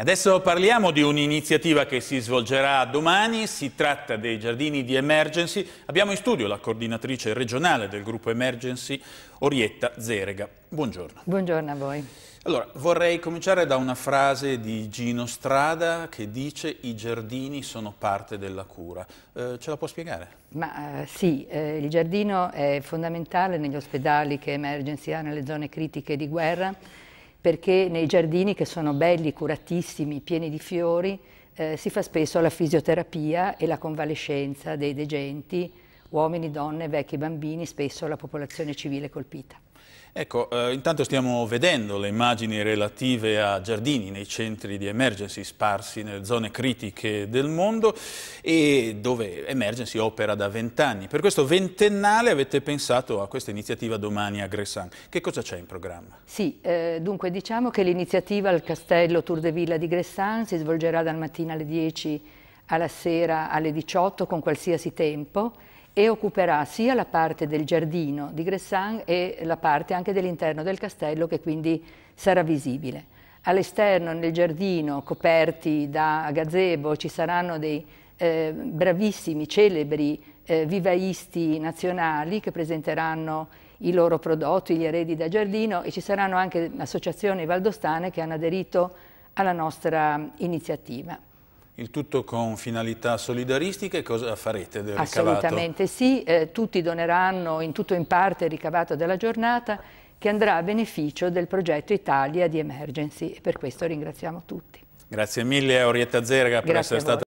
Adesso parliamo di un'iniziativa che si svolgerà domani, si tratta dei giardini di emergency. Abbiamo in studio la coordinatrice regionale del gruppo emergency, Orietta Zerega. Buongiorno. Buongiorno a voi. Allora, vorrei cominciare da una frase di Gino Strada che dice i giardini sono parte della cura. Eh, ce la può spiegare? Ma eh, sì, eh, il giardino è fondamentale negli ospedali che emergency ha nelle zone critiche di guerra perché nei giardini che sono belli, curatissimi, pieni di fiori, eh, si fa spesso la fisioterapia e la convalescenza dei degenti, uomini, donne, vecchi, bambini, spesso la popolazione civile colpita. Ecco, eh, intanto stiamo vedendo le immagini relative a giardini nei centri di emergency sparsi nelle zone critiche del mondo e dove Emergency opera da vent'anni. Per questo ventennale avete pensato a questa iniziativa domani a Gressan. Che cosa c'è in programma? Sì, eh, dunque diciamo che l'iniziativa al castello Tour de Villa di Gressan si svolgerà dal mattino alle 10 alla sera alle 18 con qualsiasi tempo e occuperà sia la parte del giardino di Gressan e la parte anche dell'interno del castello che quindi sarà visibile. All'esterno, nel giardino, coperti da gazebo, ci saranno dei eh, bravissimi, celebri eh, vivaisti nazionali che presenteranno i loro prodotti, gli eredi da giardino e ci saranno anche associazioni valdostane che hanno aderito alla nostra iniziativa. Il tutto con finalità solidaristiche, cosa farete del ricavato? Assolutamente sì, eh, tutti doneranno in tutto o in parte il ricavato della giornata che andrà a beneficio del progetto Italia di Emergency e per questo ringraziamo tutti. Grazie mille a Orietta Zerga per Grazie essere stata